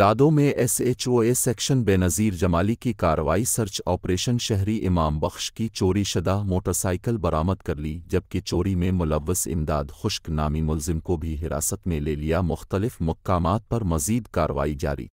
दादो में A section Benazir Jamali की कार्रवाई सर्च ऑपरेशन शहरी इमाम बख्श की चोरी शदा मोटरसाइकिल बरामद कर ली जबकि चोरी में मुलवस इमदाद खुश्क नामी मुलजिम को भी हिरासत में ले लिया मुख्तलिफ मकाम पर मजीद कार्रवाई जारी